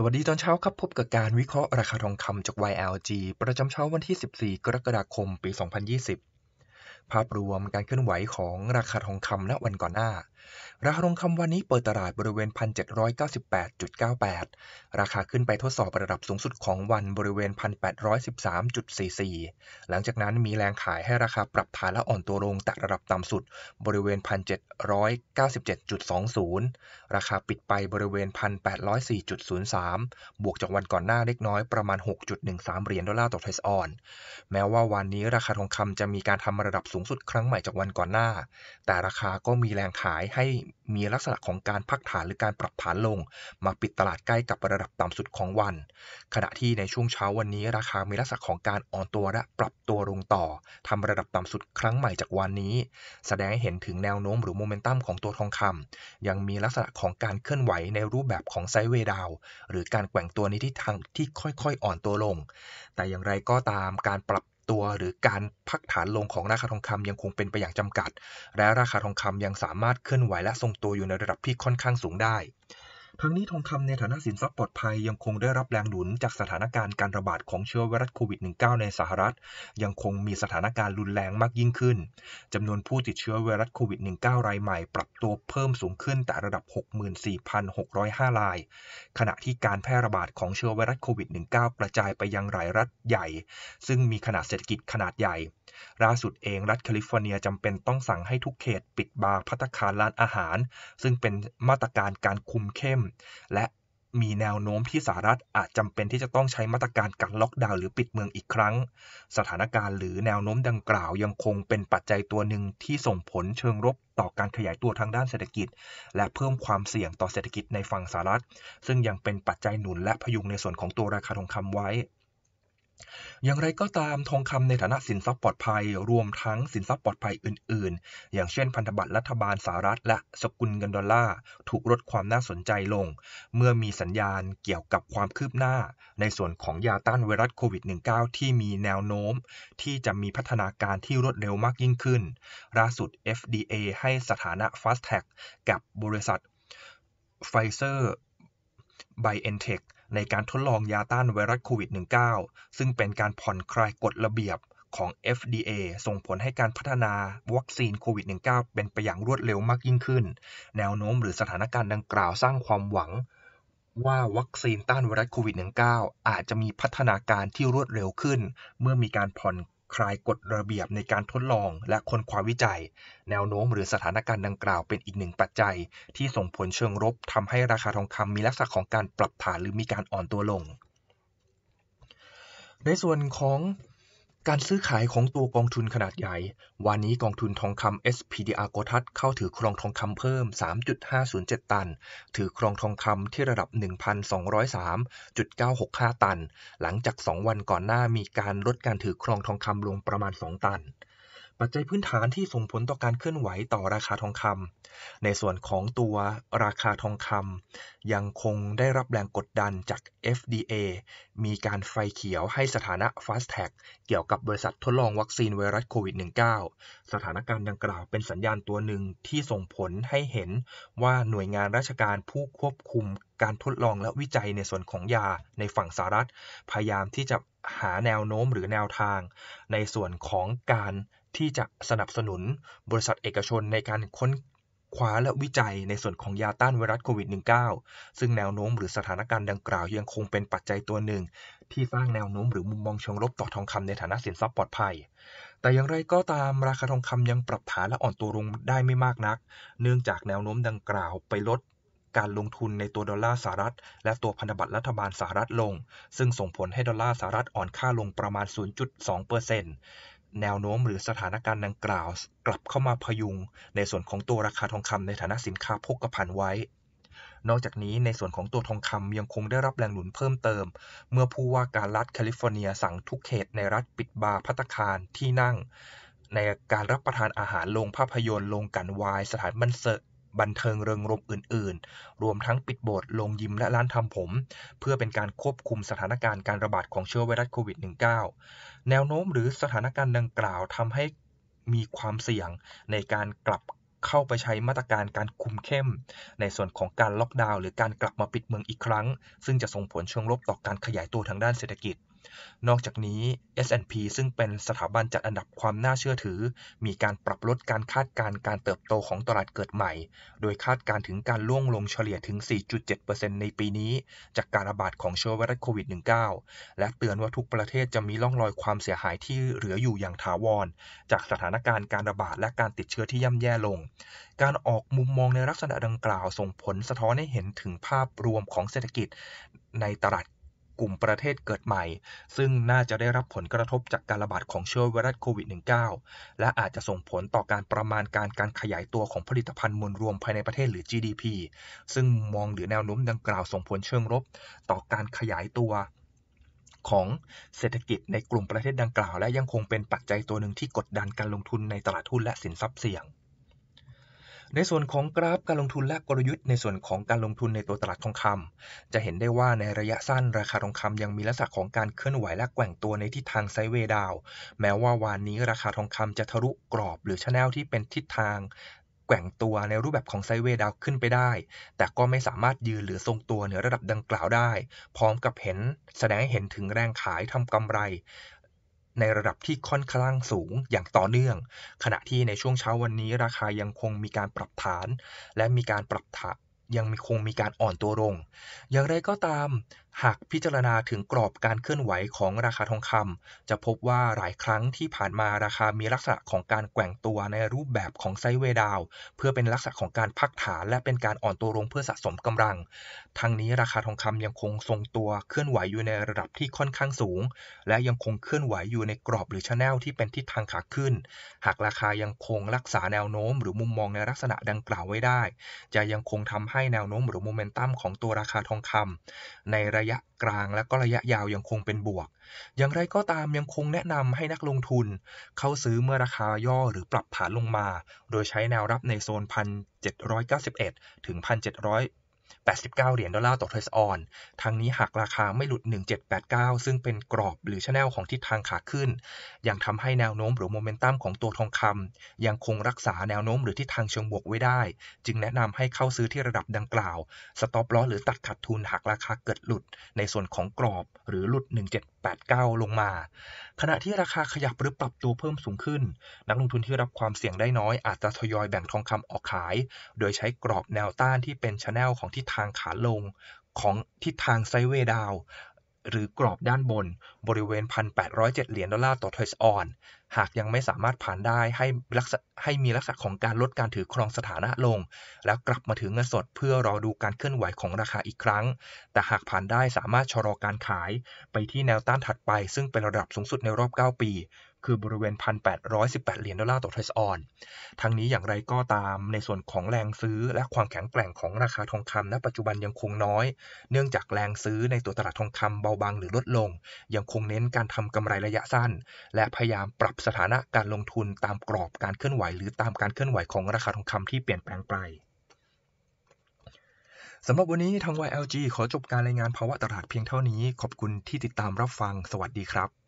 สวัสดีตอนเช้าครับพบกับการวิเคราะห์ราคาทองคำจาก YLG ประจำเช้าวันที่ 14 กรกฎาคม ปี 2020 ภาพรวมการเคลื่อนไหวของราคาทองคำณวันก่อนหน้าราคาทองคำวันนี้เปิดตลาดบริเวณ 1,798.98 ราคาขึ้นไปทดสอบระดับสูงสุดของวันบริเวณ 1,813.44 หลังจากนั้นมีแรงขายให้ราคาปรับฐานและอ่อนตัวลงแต่ระดับต่ำสุดบริเวณ 1,797.20 ราคาปิดไปบริเวณ 1,804.03 บวกจากวันก่อนหน้าเล็กน้อยประมาณ 6.13 เหรียญดอลลาร์ต่อเทสซออน แม้ว่าวันนี้ราคาทองคำจะมีการทำระดับสูงสุดครั้งใหม่จากวันก่อนหน้า แต่ราคาก็มีแรงขายให้มีลักษณะของการพักฐานหรือการปรับฐานลงมาปิดตลาดใกล้กับระดับต่ำสุดของวัน ขณะที่ในช่วงเช้าวันนี้ราคามีลักษณะของการอ่อนตัวและปรับตัวลงต่อทำระดับต่ำสุดครั้งใหม่จากวันนี้ แสดงให้เห็นถึงแนวโน้มหรือโมเมนตัมของตัวทองคำยังมีลักษณะของการเคลื่อนไหวในรูปแบบของไซเวดาว หรือการแกว่งตัวในทิศทางที่ค่อยๆอ่อนตัวลง แต่อย่างไรก็ตามการปรับตัว หรือการพักฐานลงของราคาทองคำยังคงเป็นไปอย่างจำกัด และราคาทองคำยังสามารถเคลื่อนไหวและทรงตัวอยู่ในระดับที่ค่อนข้างสูงได้ทั้งนี้ทองคำในฐานะสินทรัพย์ปลอดภัยยังคงได้รับแรงหนุนจากสถานการณ์การระบาดของเชื้อไวรัสโควิด -19 ในสหรัฐยังคงมีสถานการณ์รุนแรงมากยิ่งขึ้นจำนวนผู้ติดเชื้อไวรัสโควิด -19 รายใหม่ปรับตัวเพิ่มสูงขึ้นแต่ระดับ 64,605ราย ขณะที่การแพร่ระบาดของเชื้อไวรัสโควิด -19 กระจายไปยังหลายรัฐใหญ่ ซึ่งมีขนาดเศรษฐกิจขนาดใหญ่ล่าสุดเองรัฐแคลิฟอร์เนียจำเป็นต้องสั่งให้ทุกเขต ปิดบาร์พัตคารร้านอาหาร ซึ่งเป็นมาตรการการคุมเข้ม และมีแนวโน้มที่สหรัฐอาจจำเป็นที่จะต้องใช้มาตรการการล็อกดาวน์หรือปิดเมืองอีกครั้ง สถานการณ์หรือแนวโน้มดังกล่าวยังคงเป็นปัจจัยตัวหนึ่งที่ส่งผลเชิงลบต่อการขยายตัวทางด้านเศรษฐกิจ และเพิ่มความเสี่ยงต่อเศรษฐกิจในฝั่งสหรัฐ ซึ่งยังเป็นปัจจัยหนุนและพยุงในส่วนของตัวราคาทองคำไว้อย่างไรก็ตามทองคำในฐานะสินทรัพย์ปลอดภัย รวมทั้งสินทรัพย์ปลอดภัยอื่นๆ อย่างเช่นพันธบัตรรัฐบาลสหรัฐและสกุลเงินดอลลาร์ถูกลดความน่าสนใจลง เมื่อมีสัญญาณเกี่ยวกับความคืบหน้า ในส่วนของยาต้านไวรัสโควิด -19 ที่มีแนวโน้ม ที่จะมีพัฒนาการที่รวดเร็วมากยิ่งขึ้น ล่าสุด FDA ให้สถานะ Fast Track กับบริษัทไฟเซอร์ไบเอ็นเทคในการทดลองยาต้านไวรัสโควิด -19 ซึ่งเป็นการผ่อนคลายกฎระเบียบของ FDA ส่งผลให้การพัฒนาวัคซีนโควิด -19 เป็นไปอย่างรวดเร็วมากยิ่งขึ้น แนวโน้มหรือสถานการณ์ดังกล่าวสร้างความหวังว่าวัคซีนต้านไวรัสโควิด -19 อาจจะมีพัฒนาการที่รวดเร็วขึ้นเมื่อมีการผ่อนคลายกฎระเบียบในการทดลองและค้นคว้าวิจัย แนวโน้มหรือสถานการณ์ดังกล่าวเป็นอีกหนึ่งปัจจัยที่ส่งผลเชิงลบทำให้ราคาทองคำมีลักษณะของการปรับฐานหรือมีการอ่อนตัวลง ในส่วนของการซื้อขายของตัวกองทุนขนาดใหญ่ วันนี้กองทุนทองคำ SPDR โกทัตเข้าถือครองทองคำเพิ่ม 3.507 ตัน ถือครองทองคำที่ระดับ 1,203.965 ตัน หลังจาก 2 วันก่อนหน้ามีการลดการถือครองทองคำลงประมาณ 2 ตันปัจจัยพื้นฐานที่ส่งผลต่อการเคลื่อนไหวต่อราคาทองคำ ในส่วนของตัวราคาทองคำยังคงได้รับแรงกดดันจาก FDA มีการไฟเขียวให้สถานะ Fast t แ a ็กเกี่ยวกับบริษัททดลองวัคซีนไวรัสโควิด -19 สถานการณ์ดังกล่าวเป็นสัญญาณตัวหนึ่งที่ส่งผลให้เห็นว่าหน่วยงานราชการผู้ควบคุม การทดลองและวิจัยในส่วนของยาในฝั่งสหรัฐ พยายามที่จะหาแนวโน้มหรือแนวทาง ในส่วนของการที่จะสนับสนุนบริษัทเอกชนในการค้นคว้าและวิจัยในส่วนของยาต้านไวรัสโควิด -19 ซึ่งแนวโน้มหรือสถานการณ์ดังกล่าวยังคงเป็นปัจจัยตัวหนึ่ง ที่สร้างแนวโน้มหรือมุมมองเชิงลบต่อทองคำในฐานะสินทรัพย์ปลอดภัย แต่อย่างไรก็ตามราคาทองคำยังปรับฐานและอ่อนตัวลงได้ไม่มากนัก เนื่องจากแนวโน้มดังกล่าวไปลดการลงทุนในตัวดอลลาร์สหรัฐ และตัวพันธบัตรรัฐบาลสหรัฐลง ซึ่งส่งผลให้ดอลลาร์สหรัฐอ่อนค่าลงประมาณ 0.2%เแนวโน้มหรือสถานการณ์ดังกล่าวกลับเข้ามาพยุง ในส่วนของตัวราคาทองคำในฐานะสินค้าพกภัณฑ์ไว้ นอกจากนี้ในส่วนของตัวทองคำยังคงได้รับแรงหนุนเพิ่มเติม เมื่อผู้ว่าการรัฐแคลิฟอร์เนียสั่งทุกเขตในรัฐปิดบาร์พัตคารที่นั่ง ในการรับประทานอาหารโรงภาพยนตร์โรงกันวายสถานบันเทิงบันเทิงเริงรมอื่นๆ รวมทั้งปิดโบสถ์ลงยิมและร้านทำผม เพื่อเป็นการควบคุมสถานการณ์การระบาดของเชื้อไวรัสโควิด -19 แนวโน้มหรือสถานการณ์ดังกล่าวทำให้มีความเสี่ยงในการกลับเข้าไปใช้มาตรการการคุมเข้ม ในส่วนของการล็อกดาวน์หรือการกลับมาปิดเมืองอีกครั้ง ซึ่งจะส่งผลเชิงลบต่อการขยายตัวทางด้านเศรษฐกิจนอกจากนี้ S&P ซึ่งเป็นสถาบันจัดอันดับความน่าเชื่อถือ มีการปรับลดการคาดการณ์การเติบโตของตลาดเกิดใหม่ โดยคาดการถึงการล่วงลงเฉลี่ยถึง 4.7%ในปีนี้จากการระบาดของเชื้อไวรัสโควิด -19 และเตือนว่าทุกประเทศจะมีร่องรอยความเสียหายที่เหลืออยู่อย่างถาวร จากสถานการณ์การระบาดและการติดเชื้อที่ย่ำแย่ลง การออกมุมมองในลักษณะดังกล่าวส่งผลสะท้อนให้เห็นถึงภาพรวมของเศรษฐกิจในตลาดกลุ่มประเทศเกิดใหม่ ซึ่งน่าจะได้รับผลกระทบจากการระบาดของเชื้อไวรัสโควิด -19 และอาจจะส่งผลต่อการประมาณการการขยายตัวของผลิตภัณฑ์มวลรวมภายในประเทศหรือ GDP ซึ่งมองหรือแนวโน้มดังกล่าวส่งผลเชิงลบต่อการขยายตัว ของเศรษฐกิจในกลุ่มประเทศดังกล่าวและยังคงเป็นปัจจัยตัวหนึ่งที่กดดันการลงทุนในตลาดหุ้นและสินทรัพย์เสี่ยงในส่วนของกราฟการลงทุนและกลยุทธ์ในส่วนของการลงทุนในตัวตลาดทองคำ จะเห็นได้ว่าในระยะสั้นราคาทองคำยังมีลักษณะของการเคลื่อนไหวและแกว่งตัวในทิศทางไซเวดาว แม้ว่าวานนี้ราคาทองคำจะทะลุกรอบ หรือชแนลที่เป็นทิศทาง แกว่งตัวในรูปแบบของไซเวดาวขึ้นไปได้ แต่ก็ไม่สามารถยืนหรือทรงตัวเหนือระดับดังกล่าวได้ พร้อมกับเห็นแสดงให้เห็นถึงแรงขายทำกำไรในระดับที่ค่อนข้างสูงอย่างต่อเนื่อง ขณะที่ในช่วงเช้าวันนี้ราคายังคงมีการปรับฐาน และมีการปรับฐานยังมีคงมีการอ่อนตัวลงอย่างไรก็ตามหากพิจารณาถึงกรอบการเคลื่อนไหวของราคาทองคำจะพบว่าหลายครั้งที่ผ่านมาราคามีลักษณะของการแกว่งตัวในรูปแบบของไซเวดาวเพื่อเป็นลักษณะของการพักฐานและเป็นการอ่อนตัวลงเพื่อสะสมกำลัง ทั้งนี้ราคาทองคำยังคงทรงตัวเคลื่อนไหวอยู่ในระดับที่ค่อนข้างสูง และยังคงเคลื่อนไหวอยู่ในกรอบหรือชแนลที่เป็นทิศทางขาขึ้น หากราคายังคงรักษาแนวโน้มหรือมุมมองในลักษณะดังกล่าวไว้ได้ จะยังคงทำให้แนวโน้มหรือโมเมนตัมของตัวราคาทองคำในระยะยะกลางและก็ระยะยาวยังคงเป็นบวก อย่างไรก็ตามยังคงแนะนำให้นักลงทุน เข้าซื้อเมื่อราคาย่อหรือปรับฐานลงมา โดยใช้แนวรับในโซน 1,791ถึง89 เหรียญดอลลาร์ต่อเทรซออนทางนี้หากราคาไม่หลุด 1789 ซึ่งเป็นกรอบหรือชแนลของทิศทางขาขึ้น ยังทำให้แนวโน้มหรือโมเมนตัมของตัวทองคำยังคงรักษาแนวโน้มหรือทิศทางเชิงบวกไว้ได้ จึงแนะนำให้เข้าซื้อที่ระดับดังกล่าว สต็อปลอหรือตัดขาดทุนหากราคาเกิดหลุดในส่วนของกรอบหรือหลุด 17 1.89 ลงมา ขณะที่ราคาขยับหรือปรับตัวเพิ่มสูงขึ้น นักลงทุนที่รับความเสี่ยงได้น้อยอาจจะทยอยแบ่งทองคำออกขาย โดยใช้กรอบแนวต้านที่เป็นชแนลของทิศทางขาลงของทิศทางไซเวดาวหรือกรอบด้านบน บริเวณ 1,807เหรียญดอลลาร์ต่อทอยส์ออน หากยังไม่สามารถผ่านได้ ให้ลักษให้มีลักษณะของการลดการถือครองสถานะลง แล้วกลับมาถือเงินสด เพื่อรอดูการเคลื่อนไหวของราคาอีกครั้ง แต่หากผ่านได้สามารถชะลอการขาย ไปที่แนวต้านถัดไป ซึ่งเป็นระดับสูงสุดในรอบ9 ปีคือบริเวณ 1,818เหรียญดอลลาร์ต่อเทรซออน ทั้งนี้อย่างไรก็ตามในส่วนของแรงซื้อ และความแข็งแกร่งของราคาทองคำณปัจจุบันยังคงน้อย เนื่องจากแรงซื้อในตัวตลาดทองคำเบาบางหรือลดลง ยังคงเน้นการทำกำไรระยะสั้น และพยายามปรับสถานะการลงทุนตามกรอบการเคลื่อนไหวหรือตามการเคลื่อนไหวของราคาทองคำที่เปลี่ยนแปลงไปสำหรับวันนี้ทาง YLG ขอจบการรายงานภาวะตลาดเพียงเท่านี้ ขอบคุณที่ติดตามรับฟัง สวัสดีครับ